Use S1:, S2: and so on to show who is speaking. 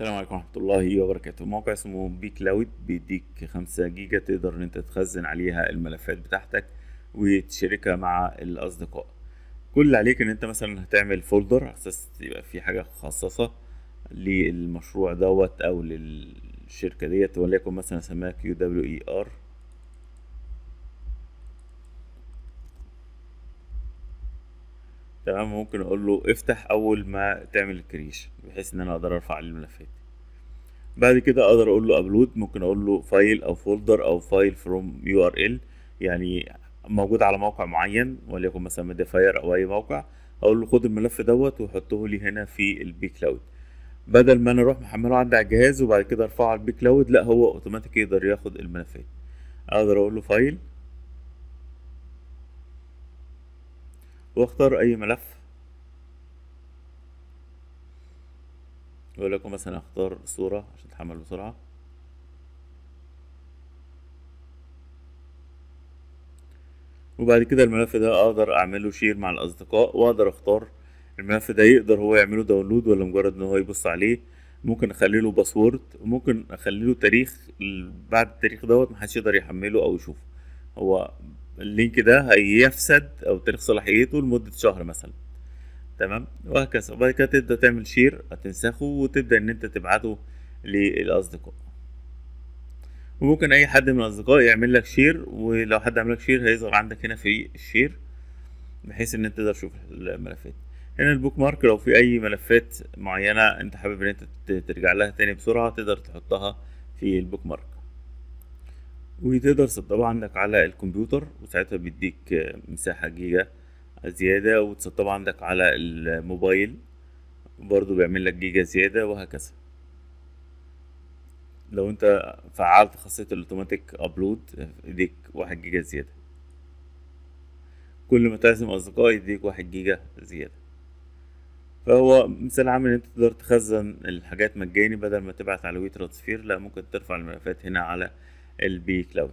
S1: السلام عليكم ورحمة الله وبركاته موقع اسمه بي كلاود بيديك خمسة جيجا تقدر ان انت تخزن عليها الملفات بتاعتك وتشاركها مع الاصدقاء كل اللي عليك ان انت مثلا هتعمل فولدر على اساس يبقى في حاجة مخصصة للمشروع دوت او للشركة ديت وليكن مثلا سماها كيو دبليو اي ار تمام ممكن اقول له افتح اول ما تعمل الكريش بحيث ان انا اقدر ارفع عليه الملفات بعد كده اقدر اقول له ابلود ممكن اقول له فايل او فولدر او فايل فروم يو ار ال يعني موجود على موقع معين وليكن مثلا ميديا فاير او اي موقع اقول له خد الملف دوت وحطه لي هنا في البي كلاود بدل ما انا اروح محمله عندي على الجهاز وبعد كده ارفعه على البي كلاود لا هو اوتوماتيك يقدر ياخد الملفات اقدر اقول له فايل واختار اي ملف لكم مثلا اختار صورة عشان تتحمل بسرعة وبعد كده الملف ده اقدر اعمله شير مع الاصدقاء واقدر اختار الملف ده يقدر هو يعمله داونلود ولا مجرد ان هو يبص عليه ممكن اخلي له باسورد وممكن اخلي له تاريخ بعد التاريخ دوت محدش يقدر يحمله او يشوفه هو اللينك ده هيفسد او تاريخ صلاحيته لمده شهر مثلا تمام وهكذا وبعد كده تبدا تعمل شير هتنسخه وتبدا ان انت تبعته للاصدقاء وممكن اي حد من الاصدقاء يعمل لك شير ولو حد عمل لك شير هيظهر عندك هنا في الشير بحيث ان انت تقدر تشوف الملفات هنا البوك مارك لو في اي ملفات معينه انت حابب ان انت ترجع لها تاني بسرعه تقدر تحطها في البوك مارك وتقدر تسطبها عندك على الكمبيوتر وساعتها بيديك مساحة جيجا زيادة وتسطبها عندك على الموبايل برضو بيعمل لك جيجا زيادة وهكذا لو انت فعلت خاصية الاوتوماتيك ابلود يديك واحد جيجا زيادة كل ما تعزم اصدقاء يديك واحد جيجا زيادة فهو مثال عام ان انت تقدر تخزن الحاجات مجاني بدل ما تبعت على ترانسفير لا ممكن ترفع الملفات هنا على البي كلاود